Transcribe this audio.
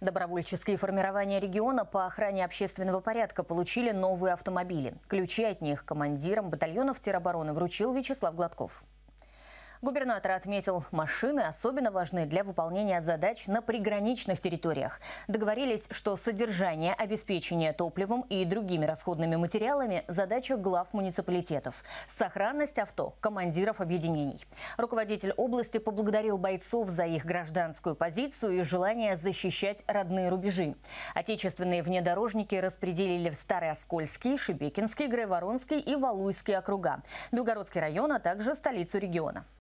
Добровольческие формирования региона по охране общественного порядка получили новые автомобили. Ключи от них командирам батальонов теробороны вручил Вячеслав Гладков. Губернатор отметил, машины особенно важны для выполнения задач на приграничных территориях. Договорились, что содержание, обеспечение топливом и другими расходными материалами – задача глав муниципалитетов. Сохранность авто – командиров объединений. Руководитель области поблагодарил бойцов за их гражданскую позицию и желание защищать родные рубежи. Отечественные внедорожники распределили в Старооскольский, Шебекинский, Грайворонский и Валуйский округа, Белгородский район, а также столицу региона.